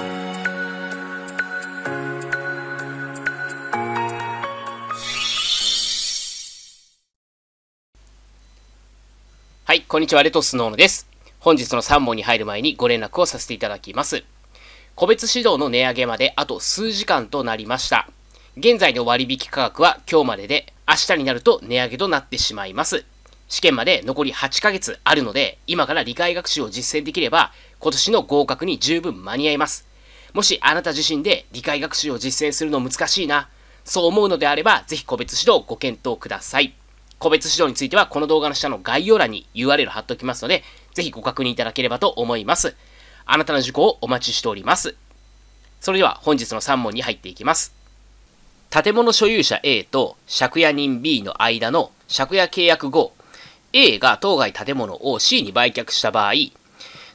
はい、こんにちは、レトスノーノです。本日の3問に入る前にご連絡をさせていただきます。個別指導の値上げまであと数時間となりました。現在の割引価格は今日までで、明日になると値上げとなってしまいます。試験まで残り8ヶ月あるので、今から理解学習を実践できれば、今年の合格に十分間に合います。もしあなた自身で理解学習を実践するの難しいな、そう思うのであれば、ぜひ個別指導をご検討ください。個別指導については、この動画の下の概要欄に URL 貼っておきますので、ぜひご確認いただければと思います。あなたの受講をお待ちしております。それでは本日の3問に入っていきます。建物所有者 A と借家人 B の間の借家契約後、A が当該建物を C に売却した場合、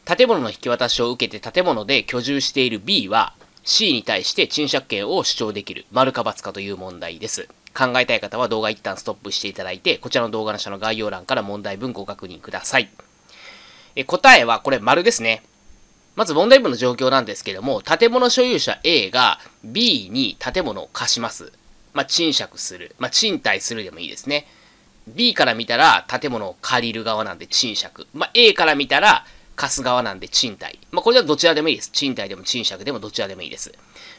建物の引き渡しを受けて建物で居住している B は C に対して賃借権を主張できる、丸か×かという問題です。考えたい方は動画一旦ストップしていただいて、こちらの動画の下の概要欄から問題文ご確認ください。え答えはこれ丸ですね。まず問題文の状況なんですけども、建物所有者 A が B に建物を貸します。まあ、賃借する。まあ、賃貸するでもいいですね。B から見たら建物を借りる側なんで賃借。まあ、A から見たら貸す側なんで賃貸。まあ、これはどちらでもいいです。賃貸でも賃借でもどちらでもいいです。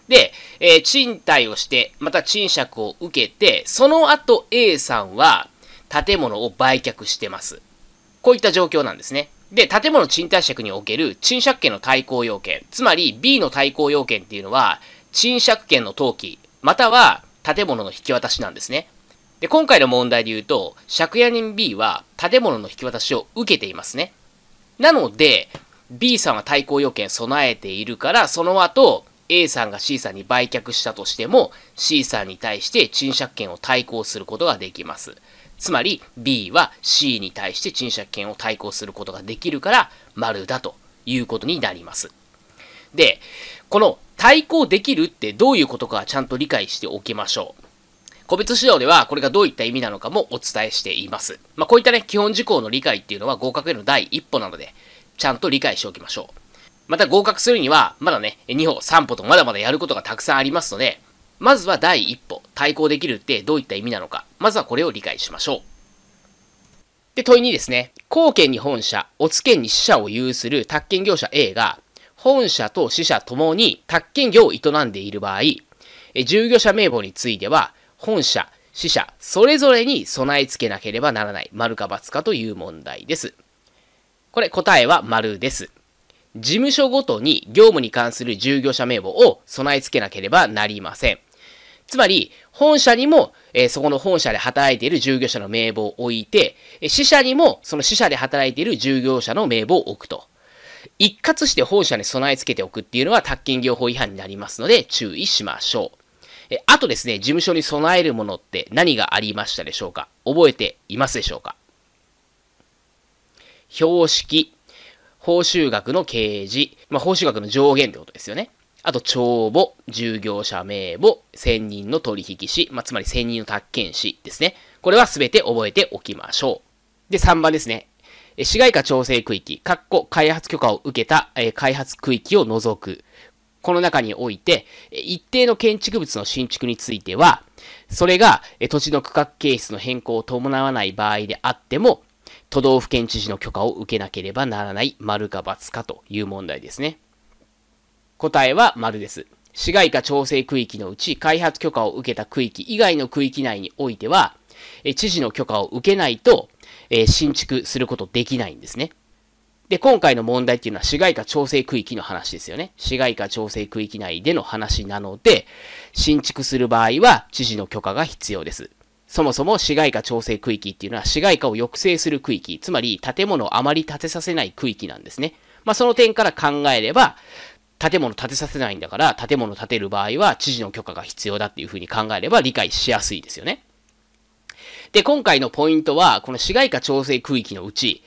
で、えー、賃貸をして、また賃借を受けて、その後 A さんは建物を売却してます。こういった状況なんですね。で、建物賃貸借における賃借権の対抗要件、つまり B の対抗要件っていうのは、賃借権の登記、または建物の引き渡しなんですね。で、今回の問題で言うと、借家人 B は建物の引き渡しを受けていますね。なので、B さんは対抗要件備えているから、その後、A さんが C さんに売却したとしても、C さんに対して賃借権を対抗することができます。つまり、B は C に対して賃借権を対抗することができるから、丸だということになります。で、この対抗できるってどういうことかちゃんと理解しておきましょう。個別指導ではこれがどういった意味なのかもお伝えしています。まあ、こういったね、基本事項の理解っていうのは合格への第一歩なので、ちゃんと理解しておきましょう。また合格するには、まだね、2歩、3歩とまだまだやることがたくさんありますので、まずは第一歩、対抗できるってどういった意味なのか、まずはこれを理解しましょう。で、問いにですね、後県に本社、お津県に支社を有する宅建業者 A が、本社と支社ともに宅建業を営んでいる場合、従業者名簿については、本社、死者、それぞれに備え付けなければならない、丸か×かという問題です。これ、答えは丸です。事務所ごとに業務に関する従業者名簿を備え付けなければなりません。つまり、本社にも、えー、そこの本社で働いている従業者の名簿を置いて、死者にも、その死者で働いている従業者の名簿を置くと。一括して本社に備え付けておくっていうのは、宅建業法違反になりますので、注意しましょう。え、あとですね、事務所に備えるものって何がありましたでしょうか覚えていますでしょうか標識、報酬額の掲示、まあ、報酬額の上限ってことですよね。あと、帳簿、従業者名簿、専任の取引士、まあ、つまり専任の宅建士ですね。これはすべて覚えておきましょう。で、3番ですね。市街化調整区域、っこ開発許可を受けた、え開発区域を除く。この中において、一定の建築物の新築については、それが土地の区画形質の変更を伴わない場合であっても、都道府県知事の許可を受けなければならない丸か罰かという問題ですね。答えは丸です。市街化調整区域のうち開発許可を受けた区域以外の区域内においては、知事の許可を受けないと、え新築することできないんですね。で、今回の問題っていうのは市街化調整区域の話ですよね。市街化調整区域内での話なので、新築する場合は知事の許可が必要です。そもそも市街化調整区域っていうのは市街化を抑制する区域、つまり建物をあまり建てさせない区域なんですね。まあ、その点から考えれば、建物建てさせないんだから、建物建てる場合は知事の許可が必要だっていうふうに考えれば理解しやすいですよね。で、今回のポイントは、この市街化調整区域のうち、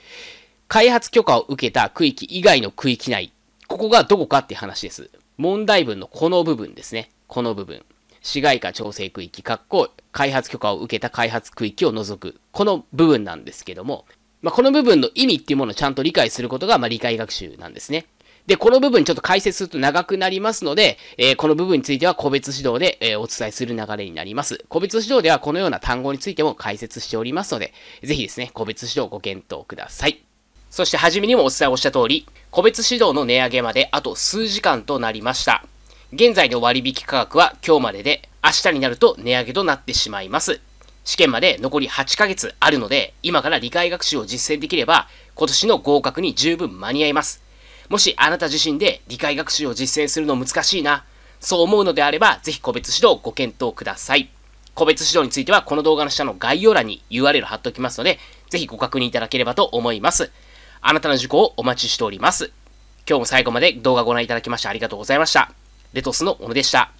開発許可を受けた区域以外の区域内、ここがどこかって話です。問題文のこの部分ですね。この部分。市街化調整区域、括弧開発許可を受けた開発区域を除く。この部分なんですけども、まあ、この部分の意味っていうものをちゃんと理解することが、まあ、理解学習なんですね。で、この部分ちょっと解説すると長くなりますので、えー、この部分については個別指導で、えー、お伝えする流れになります。個別指導ではこのような単語についても解説しておりますので、ぜひですね、個別指導をご検討ください。そして初めにもお伝えをした通り、個別指導の値上げまであと数時間となりました。現在の割引価格は今日までで、明日になると値上げとなってしまいます。試験まで残り8ヶ月あるので、今から理解学習を実践できれば、今年の合格に十分間に合います。もしあなた自身で理解学習を実践するの難しいな、そう思うのであれば、ぜひ個別指導をご検討ください。個別指導についてはこの動画の下の概要欄に URL 貼っておきますので、ぜひご確認いただければと思います。あなたの事故をお待ちしております。今日も最後まで動画をご覧いただきましてありがとうございました。レトスの小野でした。